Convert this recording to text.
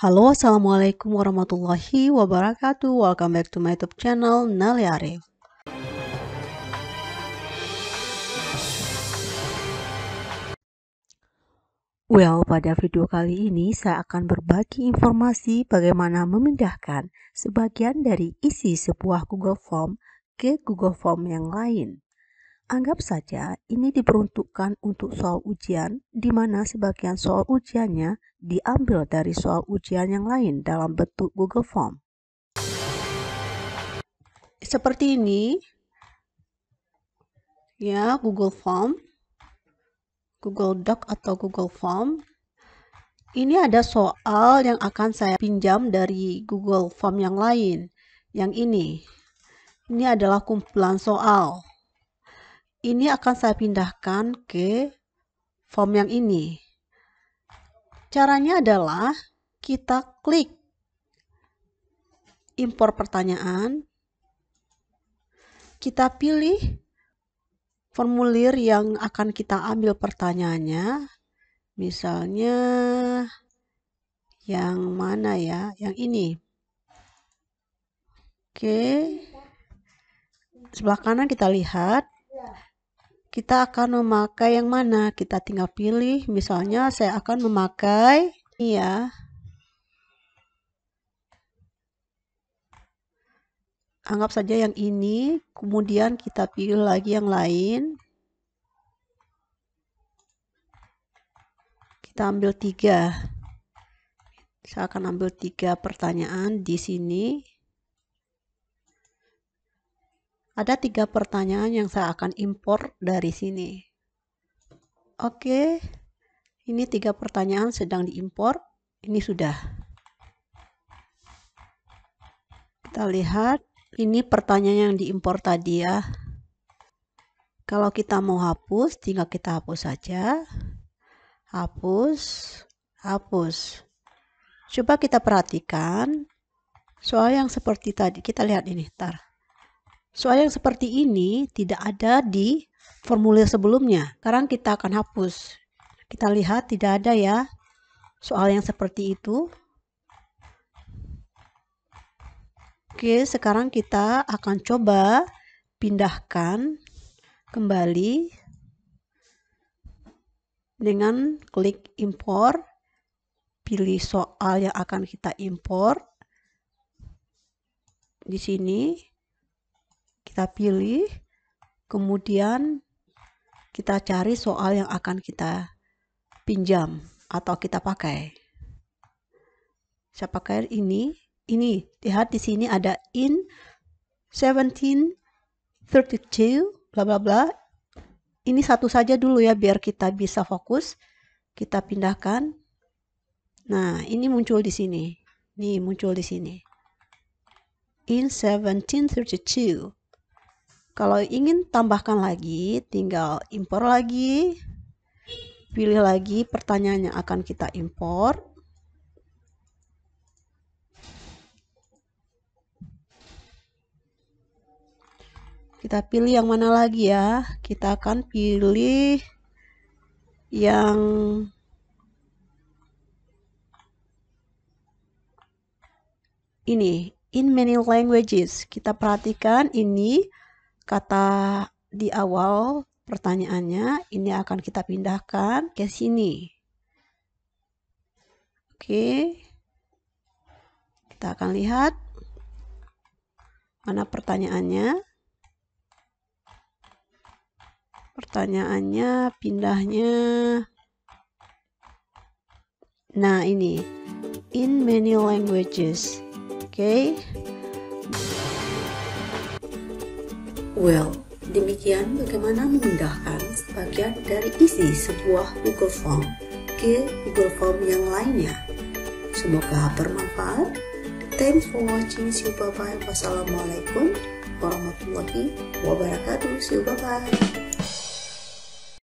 Halo, Assalamualaikum warahmatullahi wabarakatuh. Welcome back to my YouTube channel, Nali Arif. Well, pada video kali ini saya akan berbagi informasi bagaimana memindahkan sebagian dari isi sebuah Google Form ke Google Form yang lain. Anggap saja ini diperuntukkan untuk soal ujian, di mana sebagian soal ujiannya diambil dari soal ujian yang lain dalam bentuk Google Form. Seperti ini, ya Google Form, Google Doc atau Google Form. Ini ada soal yang akan saya pinjam dari Google Form yang lain, yang ini. Ini adalah kumpulan soal. Ini akan saya pindahkan ke form yang ini. Caranya adalah kita klik impor pertanyaan, kita pilih formulir yang akan kita ambil pertanyaannya, misalnya yang mana ya, yang ini. Oke, sebelah kanan kita lihat kita akan memakai yang mana. Kita tinggal pilih, misalnya saya akan memakai ini ya. Anggap saja yang ini, kemudian kita pilih lagi yang lain. Kita ambil tiga. Saya akan ambil tiga pertanyaan di sini. Ada tiga pertanyaan yang saya akan impor dari sini. Oke, ini tiga pertanyaan sedang diimpor. Ini sudah. Kita lihat, ini pertanyaan yang diimpor tadi ya. Kalau kita mau hapus, tinggal kita hapus saja. Hapus, hapus. Coba kita perhatikan soal yang seperti tadi. Kita lihat ini, tar. Soal yang seperti ini tidak ada di formulir sebelumnya. Sekarang kita akan hapus. Kita lihat tidak ada ya soal yang seperti itu. Oke, sekarang kita akan coba pindahkan kembali dengan klik import. Pilih soal yang akan kita import. di sini kita pilih, kemudian kita cari soal yang akan kita pinjam atau kita pakai. Saya pakai ini, ini lihat di sini ada in 1732 bla bla bla. Ini satu saja dulu ya biar kita bisa fokus. Kita pindahkan. Nah, ini muncul di sini. ini muncul di sini. In 1732. Kalau ingin tambahkan lagi, tinggal impor lagi, pilih lagi pertanyaan yang akan kita impor. Kita pilih yang mana lagi ya? Kita akan pilih yang ini, in many languages. Kita perhatikan ini kata di awal pertanyaannya ini akan kita pindahkan ke sini. Oke. Kita akan lihat mana pertanyaannya. Pertanyaannya pindahnya Nah, ini in many languages. Oke. Okay. Well, demikian bagaimana memindahkan sebagian dari isi sebuah Google Form ke Google Form yang lainnya. Semoga bermanfaat. Thanks for watching. See you bye bye. Wassalamualaikum warahmatullahi wabarakatuh. See you bye bye.